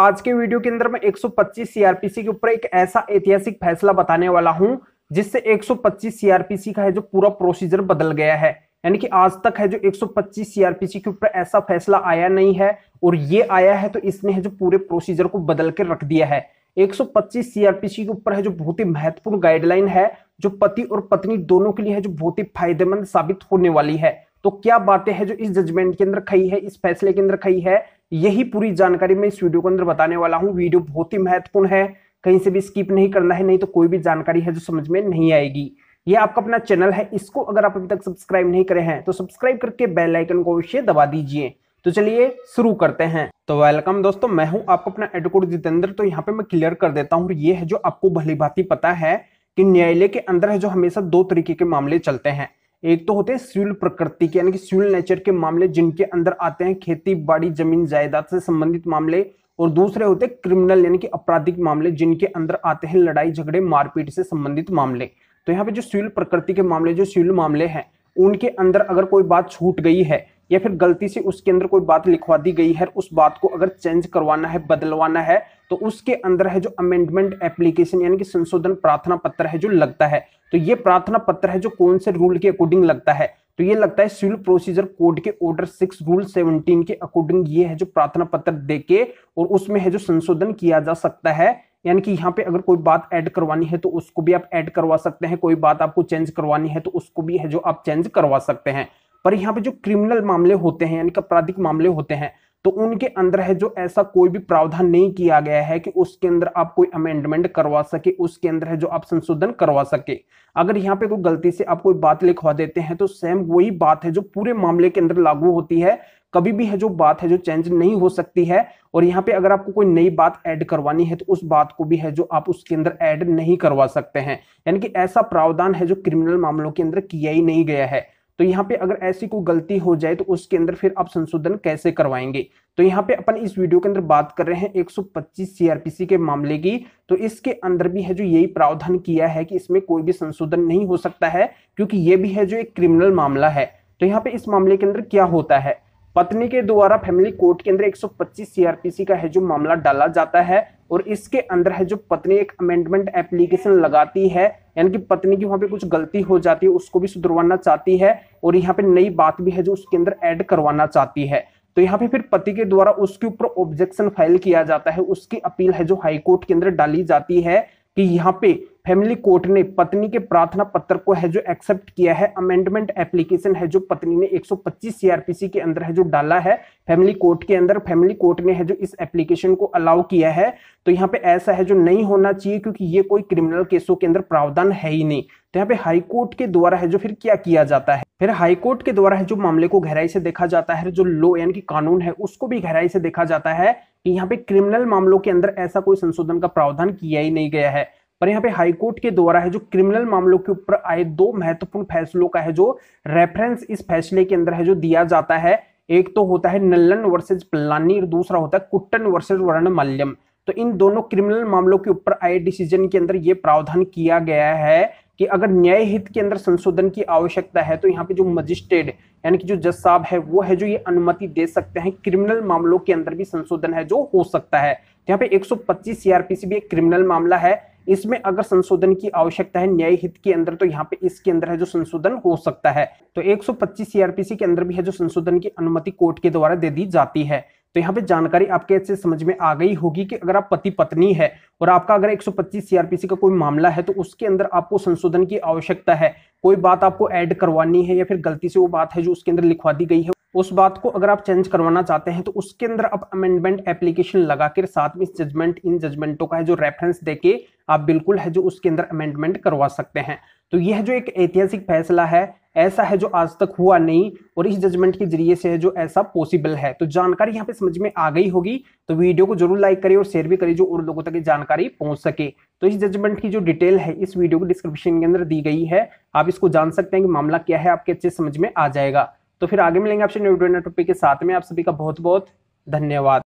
आज के वीडियो के अंदर मैं 125 सीआरपीसी के ऊपर एक ऐसा ऐतिहासिक फैसला बताने वाला हूं जिससे 125 सीआरपीसी का है जो पूरा प्रोसीजर बदल गया है यानी कि आज तक है जो 125 सीआरपीसी के ऊपर ऐसा फैसला आया नहीं है और ये आया है तो इसने है जो पूरे प्रोसीजर को बदल के रख दिया है 125 सीआरपीसी के ऊपर है जो बहुत ही महत्वपूर्ण गाइडलाइन है जो पति और पत्नी दोनों के लिए है जो बहुत ही फायदेमंद साबित होने वाली है तो क्या बातें हैं जो इस जजमेंट के अंदर खई है इस फैसले के अंदर खई है यही पूरी जानकारी मैं इस वीडियो के अंदर बताने वाला हूँ वीडियो बहुत ही महत्वपूर्ण है कहीं से भी स्किप नहीं करना है नहीं तो कोई भी जानकारी है जो समझ में नहीं आएगी ये आपका अपना चैनल है इसको अगर आप अभी तक सब्सक्राइब नहीं करे हैं तो सब्सक्राइब करके बेल आइकन को अवश्य दबा दीजिए तो चलिए शुरू करते हैं तो वेलकम दोस्तों मैं हूं आपको अपना एडवोकेट जितेंद्र तो यहाँ पे मैं क्लियर कर देता हूँ ये है जो आपको भली भांति पता है कि न्यायालय के अंदर है जो हमेशा दो तरीके के मामले चलते हैं एक तो होते हैं स्यूल प्रकृति के यानी कि स्यूल नेचर के मामले जिनके अंदर आते हैं खेती बाड़ी जमीन जायदाद से संबंधित मामले और दूसरे होते हैं क्रिमिनल यानी कि आपराधिक मामले जिनके अंदर आते हैं लड़ाई झगड़े मारपीट से संबंधित मामले तो यहाँ पे जो स्यूल प्रकृति के मामले जो स्यूल मामले हैं उनके अंदर अगर कोई बात छूट गई है या फिर गलती से उसके अंदर कोई बात लिखवा दी गई है उस बात को अगर चेंज करवाना है बदलवाना है तो उसके अंदर है जो अमेंडमेंट एप्लीकेशन यानी कि संशोधन प्रार्थना पत्र है जो लगता है तो ये प्रार्थना पत्र है जो कौन से रूल के अकॉर्डिंग लगता है तो ये लगता है सिविल प्रोसीजर कोड के ऑर्डर सिक्स रूल सेवनटीन के अकॉर्डिंग ये है जो प्रार्थना पत्र देके और उसमें है जो संशोधन किया जा सकता है यानी कि यहाँ पे अगर कोई बात ऐड करवानी है तो उसको भी आप ऐड करवा सकते हैं कोई बात आपको चेंज करवानी है तो उसको भी है जो आप चेंज करवा सकते हैं पर यहाँ पे जो क्रिमिनल मामले होते हैं यानी कि आपराधिक मामले होते हैं तो उनके अंदर है जो ऐसा कोई भी प्रावधान नहीं किया गया है कि उसके अंदर आप कोई अमेंडमेंट करवा सके उसके अंदर है जो आप संशोधन करवा सके अगर यहाँ पे कोई गलती से आप कोई बात लिखवा देते हैं तो सेम वही बात है जो पूरे मामले के अंदर लागू होती है कभी भी है जो बात है जो चेंज नहीं हो सकती है और यहाँ पे अगर आपको कोई नई बात ऐड करवानी है तो उस बात को भी है जो आप उसके अंदर ऐड नहीं करवा सकते हैं यानी कि ऐसा प्रावधान है जो क्रिमिनल मामलों के अंदर किया ही नहीं गया है तो यहाँ पे अगर ऐसी कोई गलती हो जाए तो उसके अंदर फिर आप संशोधन कैसे करवाएंगे तो यहाँ पे अपन इस वीडियो के अंदर बात कर रहे हैं 125 सीआरपीसी के मामले की तो इसके अंदर भी है जो यही प्रावधान किया है कि इसमें कोई भी संशोधन नहीं हो सकता है क्योंकि ये भी है जो एक क्रिमिनल मामला है तो यहाँ पे इस मामले के अंदर क्या होता है पत्नी के द्वारा फैमिली कोर्ट के अंदर 125 सीआरपीसी का है जो मामला डाला जाता है और इसके अंदर है जो पत्नी एक अमेंडमेंट एप्लीकेशन लगाती है यानी कि पत्नी की वहां पे कुछ गलती हो जाती है उसको भी सुधरवाना चाहती है और यहाँ पे नई बात भी है जो उसके अंदर ऐड करवाना चाहती है तो यहाँ पे फिर पति के द्वारा उसके ऊपर ऑब्जेक्शन फाइल किया जाता है उसकी अपील है जो हाईकोर्ट के अंदर डाली जाती है कि यहाँ पे फैमिली कोर्ट ने पत्नी के प्रार्थना पत्र को है जो एक्सेप्ट किया है अमेंडमेंट एप्लीकेशन है जो पत्नी ने 125 सीआरपीसी के अंदर है जो डाला है फैमिली कोर्ट के अंदर फैमिली कोर्ट ने है जो इस एप्लीकेशन को अलाउ किया है तो यहाँ पे ऐसा है जो नहीं होना चाहिए क्योंकि ये कोई क्रिमिनल केसों के अंदर प्रावधान है ही नहीं तो यहाँ पे हाईकोर्ट के द्वारा है जो फिर क्या किया जाता है फिर हाईकोर्ट के द्वारा है जो मामले को गहराई से देखा जाता है जो लॉ यानी कि कानून है उसको भी गहराई से देखा जाता है कि यहाँ पे क्रिमिनल मामलों के अंदर ऐसा कोई संशोधन का प्रावधान किया ही नहीं गया है पर यहाँ पे हाईकोर्ट के द्वारा है जो क्रिमिनल मामलों के ऊपर आए दो महत्वपूर्ण फैसलों का है जो रेफरेंस इस फैसले के अंदर है जो दिया जाता है एक तो होता है नल्लन वर्सेज पल्लानी और दूसरा होता है कुट्टन वर्सेज वर्ण मल्यम तो इन दोनों क्रिमिनल मामलों के ऊपर आए डिसीजन के अंदर ये प्रावधान किया गया है कि अगर न्याय हित के अंदर संशोधन की आवश्यकता है तो यहाँ पे जो मजिस्ट्रेट यानी कि जो जज साहब है वो है जो ये अनुमति दे सकते हैं क्रिमिनल मामलों के अंदर भी संशोधन है जो हो सकता है तो यहाँ पे 125 सीआरपीसी भी एक क्रिमिनल मामला है इसमें अगर संशोधन की आवश्यकता है न्याय हित के अंदर तो यहाँ पे इसके अंदर है जो संशोधन हो सकता है तो 125 सीआरपीसी के अंदर भी है जो संशोधन की अनुमति कोर्ट के द्वारा दे दी जाती है तो यहाँ पे जानकारी आपके ऐसे समझ में आ गई होगी कि अगर आप पति पत्नी है और आपका अगर 125 सीआरपीसी का कोई मामला है तो उसके अंदर आपको संशोधन की आवश्यकता है कोई बात आपको ऐड करवानी है या फिर गलती से वो बात है जो उसके अंदर लिखवा दी गई है उस बात को अगर आप चेंज करवाना चाहते हैं तो उसके अंदर आप अमेंडमेंट एप्लीकेशन लगा कर साथ में जजमेंट इन जजमेंटों का है जो रेफरेंस देके आप बिल्कुल है जो उसके अंदर अमेंडमेंट करवा सकते हैं तो यह जो एक ऐतिहासिक फैसला है ऐसा है जो आज तक हुआ नहीं और इस जजमेंट के जरिए से है जो ऐसा पॉसिबल है तो जानकारी यहाँ पे समझ में आ गई होगी तो वीडियो को जरूर लाइक करें और शेयर भी करें जो और लोगों तक ये जानकारी पहुंच सके तो इस जजमेंट की जो डिटेल है इस वीडियो को डिस्क्रिप्शन के अंदर दी गई है आप इसको जान सकते हैं कि मामला क्या है आपके अच्छे समझ में आ जाएगा तो फिर आगे मिलेंगे आपसे न्यू टॉपिक के साथ में आप सभी का बहुत बहुत धन्यवाद